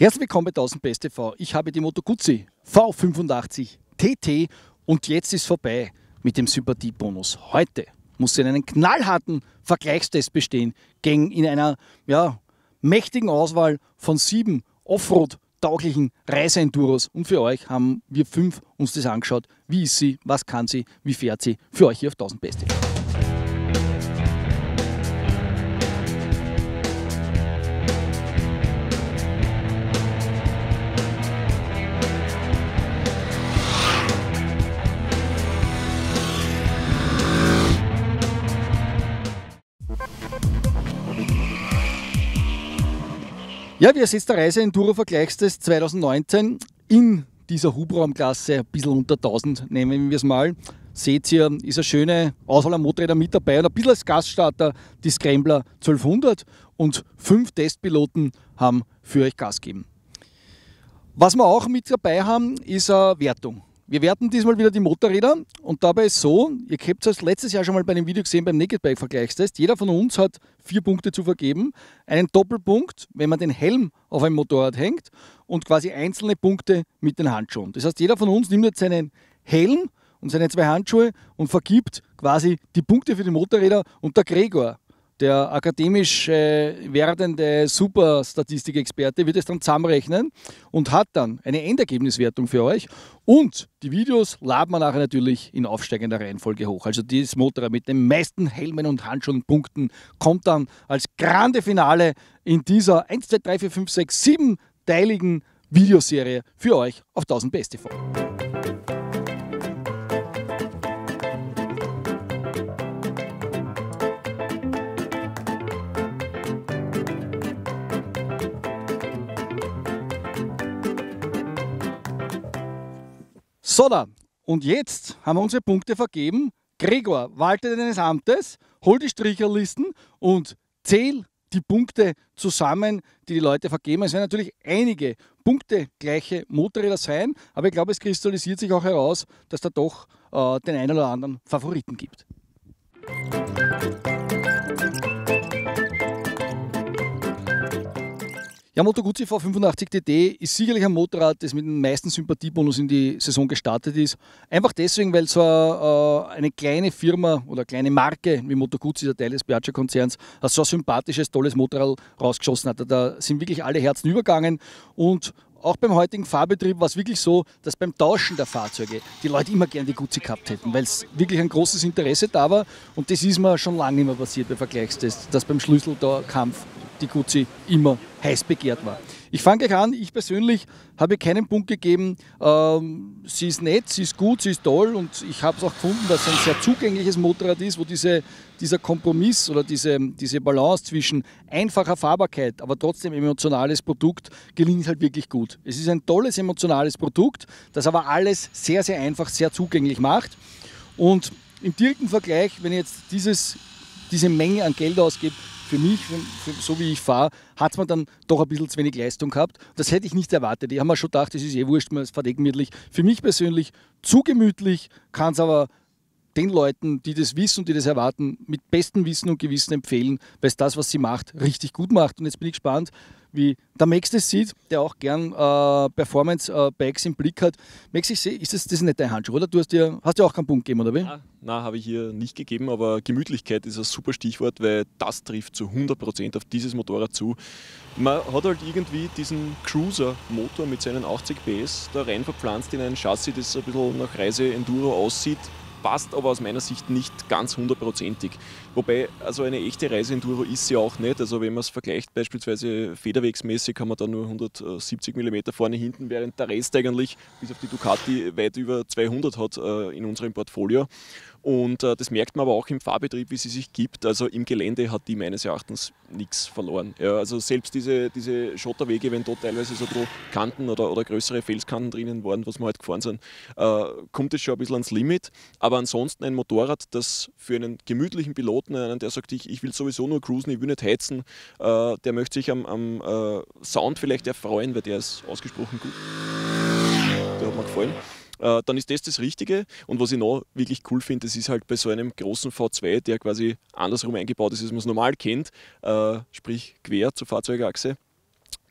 Herzlich willkommen bei 1000 Best TV. Ich habe die Moto Guzzi V85 TT und jetzt ist vorbei mit dem Sympathiebonus. Heute muss sie einen knallharten Vergleichstest bestehen gegen in einer ja, mächtigen Auswahl von sieben Offroad-tauglichen Reiseenduros. Und für euch haben wir fünf uns das angeschaut. Wie ist sie? Was kann sie? Wie fährt sie? Für euch hier auf 1000 Best TV. Ja, wie es der Reise Enduro-Vergleichs des 2019 in dieser Hubraumklasse, ein bisschen unter 1000 nehmen wir es mal, seht ihr, ist eine schöne Auswahl an Motorrädern mit dabei und ein bisschen als Gaststarter die Scrambler 1200 und fünf Testpiloten haben für euch Gas gegeben. Was wir auch mit dabei haben, ist eine Wertung. Wir werten diesmal wieder die Motorräder und dabei ist so, ihr habt es letztes Jahr schon mal bei einem Video gesehen beim Naked Bike Vergleichstest, jeder von uns hat vier Punkte zu vergeben. Einen Doppelpunkt, wenn man den Helm auf einem Motorrad hängt und quasi einzelne Punkte mit den Handschuhen. Das heißt, jeder von uns nimmt jetzt seinen Helm und seine zwei Handschuhe und vergibt quasi die Punkte für die Motorräder und der Gregor der akademisch äh, werdende Superstatistikexperte wird es dann zusammenrechnen und hat dann eine Endergebniswertung für euch. Und die Videos laden wir nachher natürlich in aufsteigender Reihenfolge hoch. Also dieses Motorrad mit den meisten Helmen und Handschuhenpunkten kommt dann als grande Finale in dieser 1, 2, 3, 4, 5, 6, 7-teiligen Videoserie für euch auf 1000 BSTV. So da, und jetzt haben wir unsere Punkte vergeben. Gregor, walte deines Amtes, hol die Stricherlisten und zähl die Punkte zusammen, die die Leute vergeben. Es werden natürlich einige punktegleiche Motorräder sein, aber ich glaube, es kristallisiert sich auch heraus, dass da doch äh, den einen oder anderen Favoriten gibt. Ja, Moto Guzzi V85 DD ist sicherlich ein Motorrad, das mit dem meisten Sympathiebonus in die Saison gestartet ist. Einfach deswegen, weil so äh, eine kleine Firma oder kleine Marke wie Moto Guzzi, der Teil des Piaggio-Konzerns, so ein sympathisches, tolles Motorrad rausgeschossen hat. Da sind wirklich alle Herzen übergangen und auch beim heutigen Fahrbetrieb war es wirklich so, dass beim Tauschen der Fahrzeuge die Leute immer gerne die Guzzi gehabt hätten, weil es wirklich ein großes Interesse da war. Und das ist mir schon lange nicht mehr passiert bei Vergleichstests, dass beim Schlüsseltor-Kampf die Guzzi immer heiß begehrt war. Ich fange gleich an, ich persönlich habe keinen Punkt gegeben, ähm, sie ist nett, sie ist gut, sie ist toll und ich habe es auch gefunden, dass es ein sehr zugängliches Motorrad ist, wo diese, dieser Kompromiss oder diese, diese Balance zwischen einfacher Fahrbarkeit, aber trotzdem emotionales Produkt gelingt halt wirklich gut. Es ist ein tolles emotionales Produkt, das aber alles sehr, sehr einfach, sehr zugänglich macht und im direkten Vergleich, wenn ich jetzt dieses, diese Menge an Geld ausgebe, für mich, für, so wie ich fahre, hat man dann doch ein bisschen zu wenig Leistung gehabt. Das hätte ich nicht erwartet. Ich habe mir schon gedacht, das ist eh wurscht, man fährt gemütlich. Für mich persönlich zu gemütlich, kann es aber den Leuten, die das wissen und die das erwarten, mit bestem Wissen und Gewissen empfehlen, weil es das, was sie macht, richtig gut macht. Und jetzt bin ich gespannt, wie der Max das sieht, der auch gern äh, Performance-Bikes äh, im Blick hat. Max, ich sehe, ist das, das ist nicht dein Handschuh, oder? Du hast dir, hast dir auch keinen Punkt gegeben, oder wie? Nein, nein habe ich hier nicht gegeben, aber Gemütlichkeit ist ein super Stichwort, weil das trifft zu 100% auf dieses Motorrad zu. Man hat halt irgendwie diesen Cruiser-Motor mit seinen 80 PS da rein verpflanzt in ein Chassis, das ein bisschen nach Reise-Enduro aussieht, passt aber aus meiner Sicht nicht ganz hundertprozentig. Wobei, also eine echte Reiseenduro ist sie auch nicht. Also wenn man es vergleicht, beispielsweise federwegsmäßig haben wir da nur 170 mm vorne hinten, während der Rest eigentlich bis auf die Ducati weit über 200 hat äh, in unserem Portfolio. Und äh, das merkt man aber auch im Fahrbetrieb, wie sie sich gibt. Also im Gelände hat die meines Erachtens nichts verloren. Ja, also selbst diese, diese Schotterwege, wenn dort teilweise so Kanten oder, oder größere Felskanten drinnen waren, was wir halt gefahren sind, äh, kommt es schon ein bisschen ans Limit. Aber ansonsten ein Motorrad, das für einen gemütlichen Pilot Piloten, einen, der sagt, ich, ich will sowieso nur cruisen, ich will nicht heizen, äh, der möchte sich am, am äh, Sound vielleicht erfreuen, weil der ist ausgesprochen gut. Der hat mir gefallen. Äh, dann ist das das Richtige. Und was ich noch wirklich cool finde, das ist halt bei so einem großen V2, der quasi andersrum eingebaut ist, als man es normal kennt, äh, sprich quer zur Fahrzeugachse.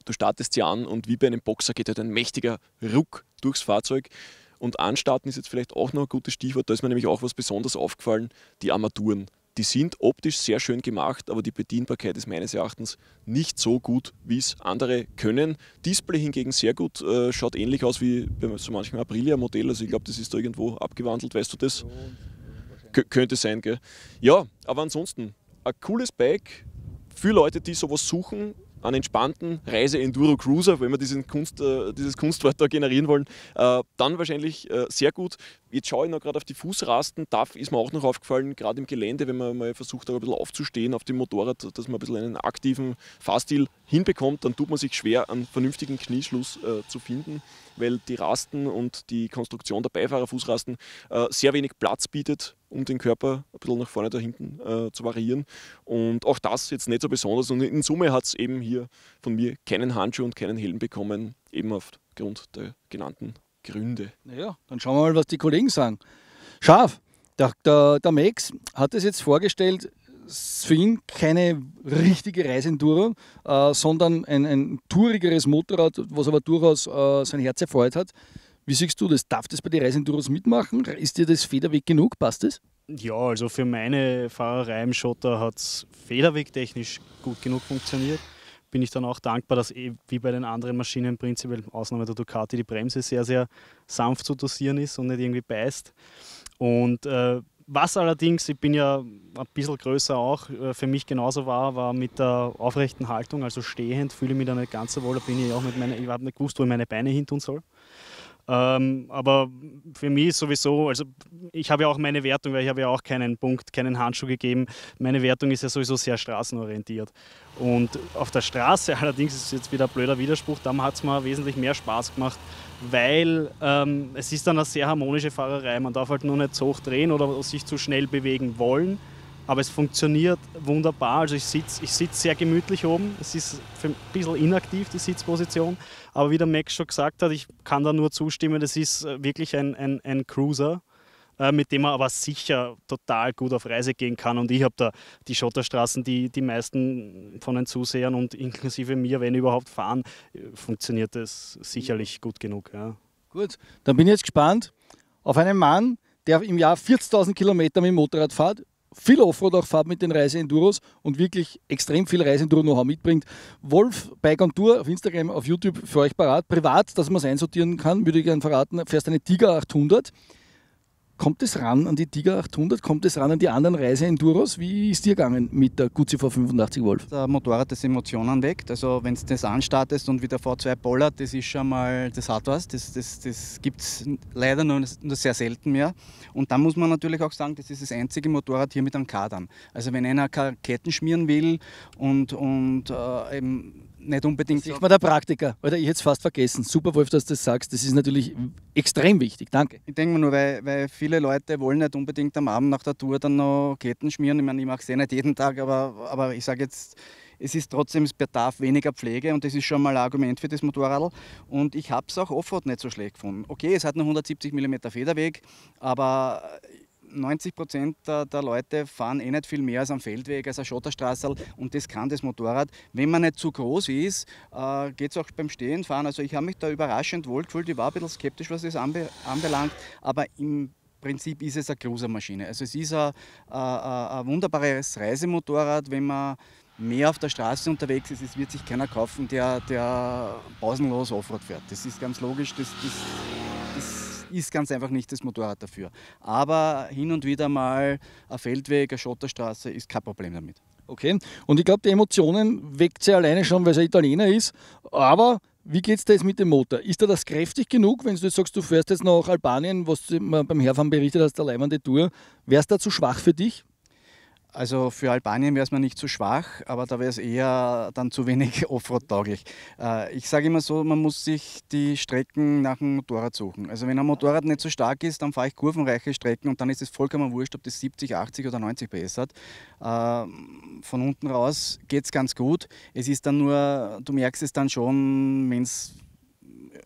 Du startest sie an und wie bei einem Boxer geht halt ein mächtiger Ruck durchs Fahrzeug. Und anstarten ist jetzt vielleicht auch noch ein gutes Stichwort, da ist mir nämlich auch was besonders aufgefallen, die Armaturen die sind optisch sehr schön gemacht, aber die Bedienbarkeit ist meines Erachtens nicht so gut, wie es andere können. Display hingegen sehr gut, äh, schaut ähnlich aus wie bei so manchem Aprilia-Modell, also ich glaube, das ist da irgendwo abgewandelt, weißt du das? Kö könnte sein, gell? Ja, aber ansonsten, ein cooles Bike für Leute, die sowas suchen, einen entspannten Reise-Enduro-Cruiser, wenn wir Kunst, äh, dieses Kunstwort da generieren wollen, äh, dann wahrscheinlich äh, sehr gut. Jetzt schaue ich noch gerade auf die Fußrasten. Da ist mir auch noch aufgefallen, gerade im Gelände, wenn man mal versucht, ein bisschen aufzustehen auf dem Motorrad, dass man ein bisschen einen aktiven Fahrstil hinbekommt, dann tut man sich schwer, einen vernünftigen Knieschluss äh, zu finden, weil die Rasten und die Konstruktion der Beifahrerfußrasten äh, sehr wenig Platz bietet, um den Körper ein bisschen nach vorne, da hinten äh, zu variieren. Und auch das jetzt nicht so besonders. Und in Summe hat es eben hier von mir keinen Handschuh und keinen Helm bekommen, eben aufgrund der genannten Gründe. Naja, dann schauen wir mal, was die Kollegen sagen. Scharf, der, der, der Max hat es jetzt vorgestellt, für ihn keine richtige Reisenduro, äh, sondern ein, ein tourigeres Motorrad, was aber durchaus äh, sein Herz erfreut hat. Wie siehst du das? Darf das bei den Reisenduros mitmachen? Ist dir das Federweg genug? Passt das? Ja, also für meine Fahrerei im Schotter hat es federwegtechnisch gut genug funktioniert bin ich dann auch dankbar, dass eh wie bei den anderen Maschinen prinzipiell, Ausnahme der Ducati, die Bremse sehr, sehr sanft zu dosieren ist und nicht irgendwie beißt. Und äh, was allerdings, ich bin ja ein bisschen größer auch, äh, für mich genauso war, war mit der aufrechten Haltung, also stehend, fühle ich mich da nicht ganz so wohl, da bin ich auch mit meiner, ich habe nicht gewusst, wo ich meine Beine hin tun soll. Ähm, aber für mich sowieso, also ich habe ja auch meine Wertung, weil ich habe ja auch keinen Punkt, keinen Handschuh gegeben. Meine Wertung ist ja sowieso sehr straßenorientiert. Und auf der Straße allerdings ist es jetzt wieder ein blöder Widerspruch, da hat es mir wesentlich mehr Spaß gemacht, weil ähm, es ist dann eine sehr harmonische Fahrerei. Man darf halt nur nicht zu hoch drehen oder sich zu schnell bewegen wollen aber es funktioniert wunderbar. Also ich sitze ich sitz sehr gemütlich oben. Es ist ein bisschen inaktiv, die Sitzposition. Aber wie der Max schon gesagt hat, ich kann da nur zustimmen, das ist äh, wirklich ein, ein, ein Cruiser äh, mit dem man aber sicher total gut auf Reise gehen kann. Und ich habe da die Schotterstraßen, die die meisten von den Zusehern und inklusive mir, wenn überhaupt, fahren, funktioniert das sicherlich gut genug. Ja. Gut, dann bin ich jetzt gespannt auf einen Mann, der im Jahr 40.000 Kilometer mit dem Motorrad fährt, viel Offroad auch fahrt mit den Reiseenduros und wirklich extrem viel reiseenduro know how mitbringt. Wolf Bike on Tour auf Instagram, auf YouTube für euch parat. Privat, dass man es einsortieren kann, würde ich gerne verraten, fährst eine Tiger 800. Kommt es ran an die Tiger 800? Kommt es ran an die anderen Reise-Enduros? Wie ist dir gegangen mit der v 85 Wolf? Der Motorrad das Emotionen weckt. Also wenn du das anstartest und wieder V2 bollert, das ist schon mal, das hat was. Das, das, das gibt es leider nur, nur, sehr selten mehr. Und dann muss man natürlich auch sagen, das ist das einzige Motorrad hier mit einem Kadern. Also wenn einer Ketten schmieren will und, und äh, eben nicht unbedingt. Also- ich war der Praktiker. Oder ich hätte es fast vergessen. Super, Wolf, dass du das sagst. Das ist natürlich extrem wichtig. Danke. Ich denke mir nur, weil, weil viele Leute wollen nicht unbedingt am Abend nach der Tour dann noch Ketten schmieren. Ich meine, ich mache es eh nicht jeden Tag, aber, aber ich sage jetzt, es ist trotzdem, es bedarf weniger Pflege und das ist schon mal ein Argument für das Motorrad. Und ich habe es auch Offroad nicht so schlecht gefunden. Okay, es hat nur 170 mm Federweg, aber 90 Prozent der, der, Leute fahren eh nicht viel mehr als am Feldweg, als eine Schotterstraße und das kann das Motorrad. Wenn man nicht zu groß ist, äh, geht es auch beim Stehenfahren. Also ich habe mich da überraschend wohl gefühlt. Ich war ein bisschen skeptisch, was das anbe anbelangt, aber im Prinzip ist es eine Cruiser-Maschine. Also es ist ein, ein wunderbares Reisemotorrad, wenn man mehr auf der Straße unterwegs ist, es wird sich keiner kaufen, der, der pausenlos Offroad fährt. Das ist ganz logisch, das, das ist ganz einfach nicht das Motorrad dafür. Aber hin und wieder mal ein Feldweg, eine Schotterstraße ist kein Problem damit. Okay, und ich glaube, die Emotionen weckt sie alleine schon, weil sie Italiener ist. Aber wie geht es da jetzt mit dem Motor? Ist da das kräftig genug, wenn du jetzt sagst, du fährst jetzt nach Albanien, was du beim Herfahren berichtet hast, der leimende Tour? Wäre es da zu schwach für dich? Also für Albanien wäre es mir nicht zu schwach, aber da wäre es eher dann zu wenig Offroad-tauglich. Äh, ich sage immer so, man muss sich die Strecken nach dem Motorrad suchen. Also wenn ein Motorrad nicht so stark ist, dann fahre ich kurvenreiche Strecken und dann ist es vollkommen wurscht, ob das 70, 80 oder 90 PS hat. Ähm, von unten raus geht es ganz gut. Es ist dann nur, du merkst es dann schon, wenn es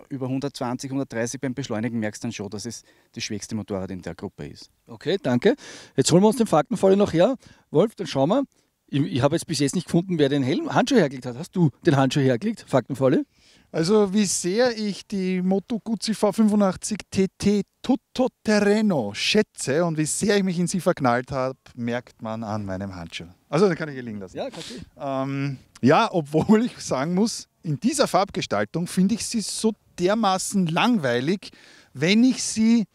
über 120, 130 beim Beschleunigen merkst du dann schon, dass es das schwächste Motorrad in der Gruppe ist. Okay, danke. Jetzt holen wir uns den Faktenfall noch her. Wolf, dann schauen wir. Ich, ich habe jetzt bis jetzt nicht gefunden, wer den Helm, Handschuh hergelegt hat. Hast du den Handschuh hergelegt? Faktenfalle? Also wie sehr ich die Moto Guzzi V85 TT Tutto Terreno schätze und wie sehr ich mich in sie verknallt habe, merkt man an meinem Handschuh. Also dann kann ich hier liegen lassen. Ja, okay. ähm, ja, obwohl ich sagen muss, in dieser Farbgestaltung finde ich sie so dermaßen langweilig, wenn ich sie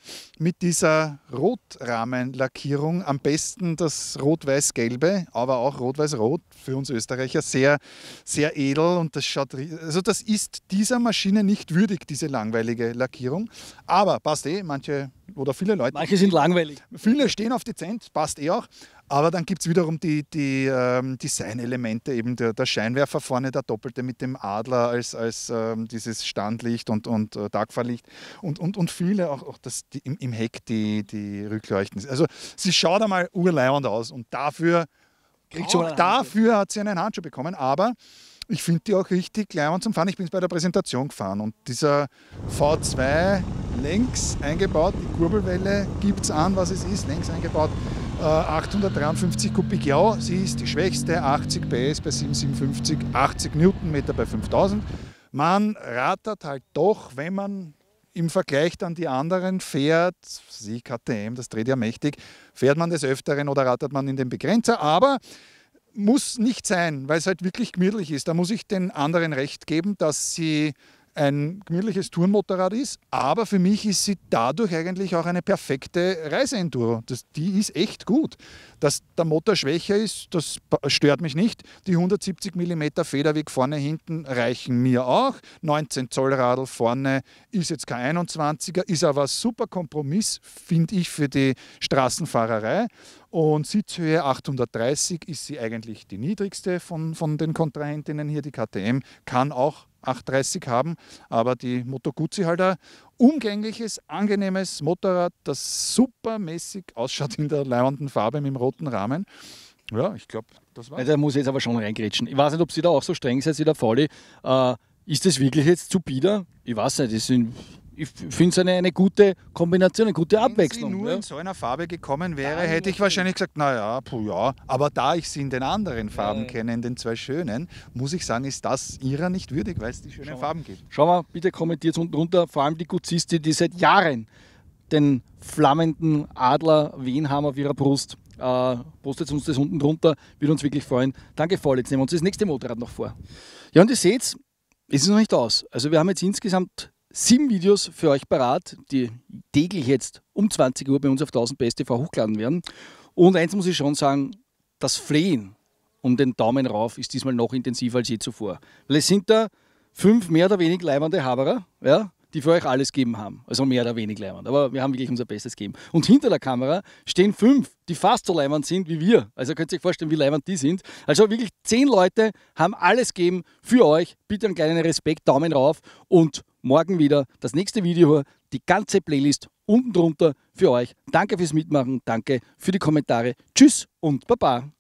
mit dieser Rotrahmenlackierung, am besten das rot-weiß-gelbe, aber auch rot-weiß-rot, für uns Österreicher sehr, sehr edel und das schaut, also das ist dieser Maschine nicht würdig, diese langweilige Lackierung. Aber passt eh, manche oder viele Leute. Manche sind langweilig. Viele stehen auf dezent, passt eh auch. Aber dann gibt es wiederum die, die ähm, Designelemente, eben der, der, Scheinwerfer vorne, der doppelte mit dem Adler als, als ähm, dieses Standlicht und, und äh, Tagfahrlicht und, und, und viele, auch, auch das, die, im, im, Heck die, die Rückleuchten. Also sie schaut einmal urleihend aus und dafür, kriegt sie, dafür hat sie einen Handschuh bekommen, aber ich finde die auch richtig leihend zum Fahren. Ich bin es bei der Präsentation gefahren und dieser V2 längs eingebaut, die Kurbelwelle gibt es an, was es ist, längs eingebaut. 853 äh, Kubik, ja, sie ist die schwächste, 80 PS bei 757, 80 Newtonmeter bei 5000. Man rattert halt doch, wenn man im Vergleich dann die anderen fährt, sie KTM, das dreht ja mächtig, fährt man des Öfteren oder rattert man in den Begrenzer, aber muss nicht sein, weil es halt wirklich gemütlich ist. Da muss ich den anderen recht geben, dass sie ein gemütliches Tourenmotorrad ist, aber für mich ist sie dadurch eigentlich auch eine perfekte Reiseenduro. Das, die ist echt gut. Dass der Motor schwächer ist, das stört mich nicht. Die 170 mm Federweg vorne hinten reichen mir auch. 19 Zoll Radl vorne ist jetzt kein 21er, ist aber ein super Kompromiss, finde ich, für die Straßenfahrerei. Und Sitzhöhe 830 ist sie eigentlich die niedrigste von, von den Kontrahentinnen hier, die KTM, kann auch 830 haben, aber die Moto Guzzi halt ein umgängliches, angenehmes Motorrad, das supermäßig ausschaut in der leibenden Farbe mit dem roten Rahmen. Ja, ich glaube, das war's. Da muss ich jetzt aber schon reingritschen. Ich weiß nicht, ob Sie da auch so streng sind wie der Fauli. Äh, ist das wirklich jetzt zu bieder? Ich weiß nicht, das sind ich finde es eine, eine gute Kombination, eine gute Abwechslung. Wenn sie nur ja? in so einer Farbe gekommen wäre, Nein, hätte ich wahrscheinlich gesagt, naja, puh ja. Aber da ich sie in den anderen Farben Nein. kenne, in den zwei schönen, muss ich sagen, ist das ihrer nicht würdig, weil es die schönen Farben gibt. Schau mal, bitte kommentiert unten runter, vor allem die Guziste, die seit Jahren den flammenden Adler Wien haben auf ihrer Brust. Äh, postet uns das unten drunter, würde uns wirklich freuen. Danke voll, jetzt nehmen wir uns das nächste Motorrad noch vor. Ja, und ihr seht, es ist noch nicht aus. Also wir haben jetzt insgesamt sieben videos für euch parat, die täglich jetzt um 20 Uhr bei uns auf 1000 BSTV hochgeladen werden. Und eins muss ich schon sagen, das Flehen um den Daumen rauf ist diesmal noch intensiver als je zuvor. Weil es sind da fünf mehr oder weniger leibernde Haberer, ja, die für euch alles geben haben. Also mehr oder weniger leimend. Aber wir haben wirklich unser Bestes gegeben. Und hinter der Kamera stehen fünf, die fast so leimend sind wie wir. Also könnt ihr euch vorstellen, wie leimend die sind. Also wirklich zehn Leute haben alles gegeben für euch. Bitte einen kleinen Respekt, Daumen rauf und morgen wieder das nächste Video, die ganze Playlist unten drunter für euch. Danke fürs Mitmachen, danke für die Kommentare. Tschüss und Baba.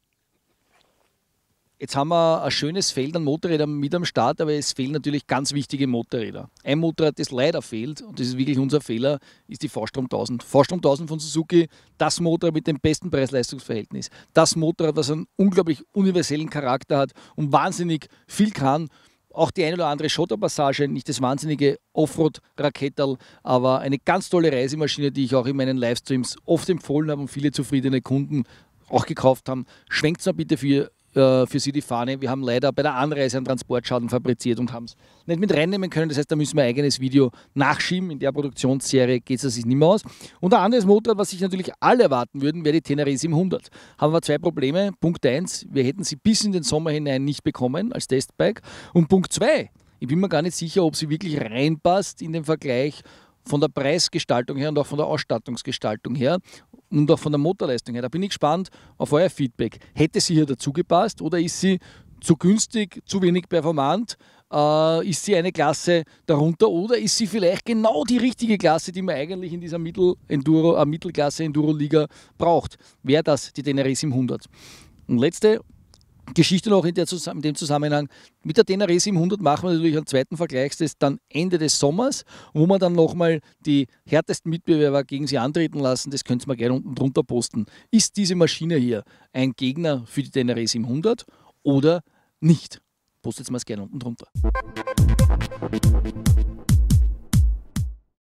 Jetzt haben wir ein schönes Feld an Motorrädern mit am Start, aber es fehlen natürlich ganz wichtige Motorräder. Ein Motorrad, das leider fehlt, und das ist wirklich unser Fehler, ist die Vorstrom 1000. Vorstrom 1000 von Suzuki, das Motorrad mit dem besten Preis-Leistungs-Verhältnis. Das Motorrad, was einen unglaublich universellen Charakter hat und wahnsinnig viel kann auch die eine oder andere Schotterpassage, nicht das wahnsinnige offroad raketterl aber eine ganz tolle Reisemaschine, die ich auch in meinen Livestreams oft empfohlen habe und viele zufriedene Kunden auch gekauft haben. Schwenkt es mal bitte für äh, für sie die Fahne. Wir haben leider bei der Anreise einen Transportschaden fabriziert und haben es nicht mit reinnehmen können. Das heißt, da müssen wir ein eigenes Video nachschieben. In der Produktionsserie geht es sich nicht mehr aus. Und ein anderes Motorrad, was sich natürlich alle erwarten würden, wäre die Tenere 700. Haben wir zwei Probleme. Punkt 1, wir hätten sie bis in den Sommer hinein nicht bekommen als Testbike. Und Punkt 2, ich bin mir gar nicht sicher, ob sie wirklich reinpasst in den Vergleich von der Preisgestaltung her und auch von der Ausstattungsgestaltung her und auch von der Motorleistung her. Da bin ich gespannt auf euer Feedback. Hätte sie hier dazu gepasst oder ist sie zu günstig, zu wenig performant? Äh, ist sie eine Klasse darunter oder ist sie vielleicht genau die richtige Klasse, die man eigentlich in dieser Mittel -Enduro, äh, Mittelklasse Enduro-Liga braucht? Wäre das die Daenerys 700? Und letzte Geschichte noch in, der, in, dem Zusammenhang. Mit der Tenere 700 machen wir natürlich einen zweiten Vergleichstest dann Ende des Sommers, wo wir dann nochmal die härtesten Mitbewerber gegen sie antreten lassen. Das könnt ihr mal gerne unten drunter posten. Ist diese Maschine hier ein Gegner für die Tenere 700 oder nicht? Postet es mal gerne unten drunter.